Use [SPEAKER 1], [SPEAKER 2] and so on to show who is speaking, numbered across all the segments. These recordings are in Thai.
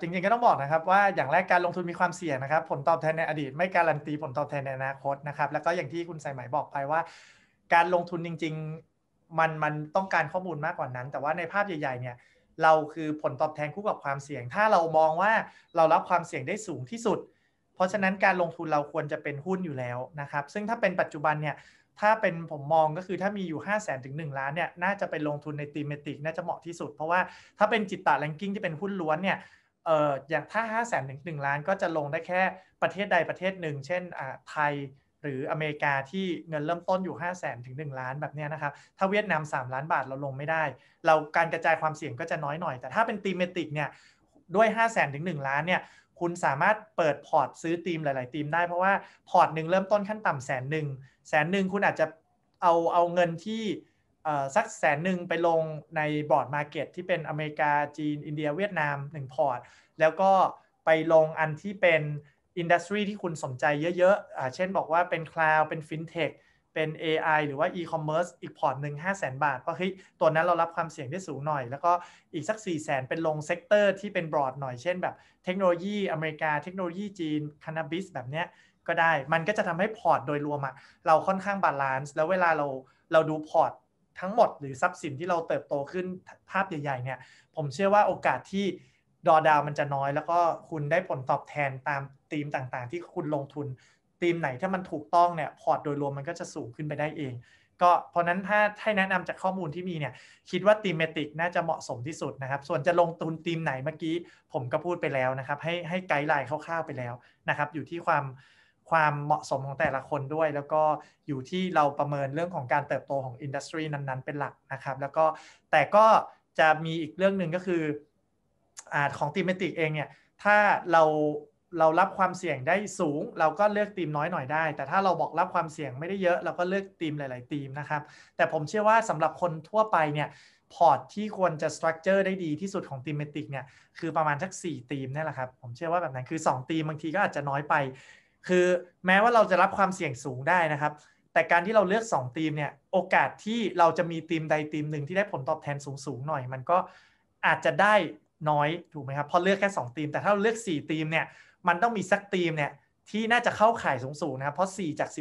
[SPEAKER 1] จริงๆ ก็ต้องบอกนะครับว่าอย่างแรกการลงทุนมีความเสี่ยงนะครับผลตอบแทนในอดีตไม่การันตีผลตอบแทนในอนาคตนะครับแล้วก็อย่างที่คุณสายไหมบอกไปว่า การลงทุนจริงๆมันมันต้องการข้อมูลมากกว่านั้น แต่ว่าในภาพใหญ่ ๆเนี่ยเราคือผลตอบแทนคู่กับความเสี่ยง ถ้าเรามองว่าเรารับความเสี่ยงได้สูงที่สุด เพราะฉะนั้นการลงทุนเราควรจะเป็นหุ้นอยู่แล้วนะครับซึ่งถ้าเป็นปัจจุบันเนี่ยถ้าเป็นผมมองก็คือถ้ามีอยู่5 0 0 0 0นถึง1ล้านเนี่ย น่าจะไปลงทุนในตีมเมติกน่าจะเหมาะที่สุด เพราะว่าถ้าเป็นจิตตะแลงกิ้งที่เป็นหุ้นล้วนเนี่ยเอออย่างถ้า 5 0 0แสนถึง 1 ล้านก็จะลงได้แค่ประเทศใดประเทศหนึ่ง เช่นอ่าไทย หรืออเมริกาที่เงินเริ่มต้นอยู่ 5 0 0แสนถึง 1 ล้าน แบบนี้นะครับ ถ้าเวียดนาม 3 ล้านบาทเราลงไม่ได้ เราการกระจายความเสี่ยงก็จะน้อยหน่อย แต่ถ้าเป็นตีมเมติกเนี่ย ด้วย 5 0 0แสนถึง 1 ล้าน เนี่ย คุณสามารถเปิดพอร์ตซื้อตีมหลายๆตีมได้ เพราะว่าพอร์ตหนึ่งเริ่มต้นขั้นต่ำแสนหนึ่งแสนหนึ่งคุณอาจจะเอา เอาเงินที่สักแสนหนึ่งไปลงในบอร์ดมาเก็ตที่เป็นอเมริกา จีน อินเดีย เวียดนาม 1 พอร์ต แล้วก็ไปลงอันที่เป็นอินดัสทรีที่คุณสนใจเยอะๆ เช่นบอกว่าเป็นคลาวด์เป็นฟินเทค เป็น AI หรือว่าอีคอมเมิร์ซ อีกพอร์ตหนึ่งห้าแสนบาท เพราะเฮ้ยตัวนั้นเรารับความเสี่ยงได้สูงหน่อย แล้วก็อีกสัก4ี่แสนเป็นลงเซกเตอร์ที่เป็นบอร์ดหน่อย เช่นแบบ เทคโนโลยีอเมริกา เทคโนโลยีจีน คานาบิสแบบเนี้ยก็ได้ มันก็จะทำให้พอร์ต โดยรวมอะเราค่อนข้างบาลานซ์ แล้วเวลาเราเราดูพอร์ตทั้งหมดหรือทรัพย์สินที่เราเติบโตขึ้นภาพใหญ่ ๆเนี่ย ผมเชื่อว่าโอกาสที่ดอดาวมันจะน้อย แล้วก็คุณได้ผลตอบแทนตามธีมต่างๆ ที่คุณลงทุนธีมไหนถ้ามันถูกต้องเนี่ยพอร์ตโดยรวมมันก็จะสูงขึ้นไปได้เอง ก็เพราะนั้นถ้าให้แนะนำจากข้อมูลที่มีเนี่ยคิดว่าธีมเมติกน่าจะเหมาะสมที่สุดนะครับส่วนจะลงทุนธีมไหนเมื่อกี้ ผมก็พูดไปแล้วนะครับให้ให้ไกด์ไลน์คร่าวๆไปแล้วนะครับอยู่ที่ความความเหมาะสมของแต่ละคนด้วย แล้วก็อยู่ที่เราประเมินเรื่องของการเติบโตของอินดัสทรีนั้นๆเป็นหลักนะครับ แล้วก็แต่ก็จะมีอีกเรื่องหนึ่งก็คืออของทีมเมติกเองเนี่ยถ้าเราเรารับความเสี่ยงได้สูง เราก็เลือกทีมน้อยหน่อยได้ แต่ถ้าเราบอกรับความเสี่ยงไม่ได้เยอะเราก็เลือกทีมหลายๆทีมนะครับแต่ผมเชื่อว่าสำหรับคนทั่วไปเนี่ยพอร์ตที่ควรจะสตรัคเจอร์ได้ดีที่สุดของทีมเมติกเนี่ยคือประมาณสัก 4 ทีมนี่แหละครับ ผมเชื่อว่าแบบนั้นคือ2ทีมบางทีก็อาจจะน้อยไปคือแม้ว่าเราจะรับความเสี่ยงสูงได้นะครับ แต่การที่เราเลือก2ทีมเนี่ยโอกาสที่เราจะมีทีมใดทีมหนึ่งที่ได้ผลตอบแทนสูงๆหน่อย มันก็อาจจะได้น้อยถูกไหมครับพอเลือกแค่2ทีมแต่ถ้าเราเลือก 4 ทีมเนี่ยมันต้องมีสักทีมเนี่ยที่น่าจะเข้าข่ายสูงๆนะครับเพราะ 4 จาก 12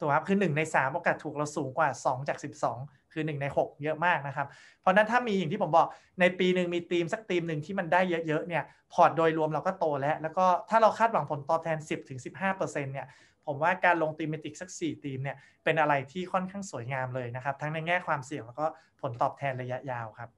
[SPEAKER 1] ถูกครับคือ 1 ใน 3 โอกาสถูกเราสูงกว่า 2 จาก 12 คือ 1 ใน 6 เยอะมากนะครับ เพราะนั้นถ้ามีอย่างที่ผมบอกในปีหนึ่งมีทีมสักทีมหนึ่งที่มันได้เยอะๆเนี่ยพอร์ตโดยรวมเราก็โตแล้ว แล้วก็ถ้าเราคาดหวังผลตอบแทน 10-15%เนี่ยผมว่าการลงทีมเมติกสัก 4 ทีมเนี่ยเป็นอะไรที่ค่อนข้างสวยงามเลยนะครับ ทั้งในแง่ความเสี่ยง แล้วก็ผลตอบแทนระยะยาวครับ